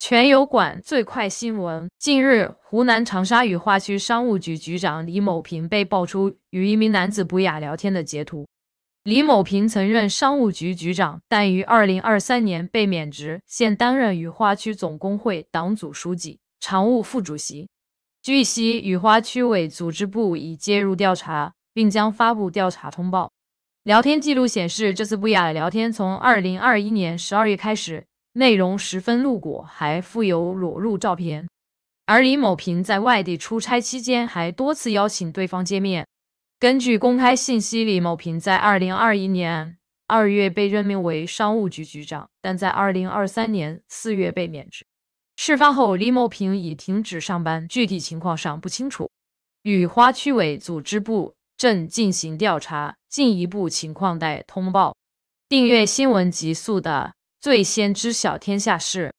全油管最快新闻。近日，湖南长沙雨花区商务局局长李某平被爆出与一名男子不雅聊天的截图。李某平曾任商务局局长，但于2023年被免职，现担任雨花区总工会党组书记、常务副主席。据悉，雨花区委组织部已介入调查，并将发布调查通报。聊天记录显示，这次不雅聊天从2021年12月开始。内容十分露骨，还附有裸露照片。而李某平在外地出差期间，还多次邀请对方见面。根据公开信息，李某平在2021年2月被任命为商务局局长，但在2023年4月被免职。事发后，李某平已停止上班，具体情况尚不清楚，雨花区委组织部正进行调查，进一步情况待通报。订阅新闻极速的。最先知晓天下事。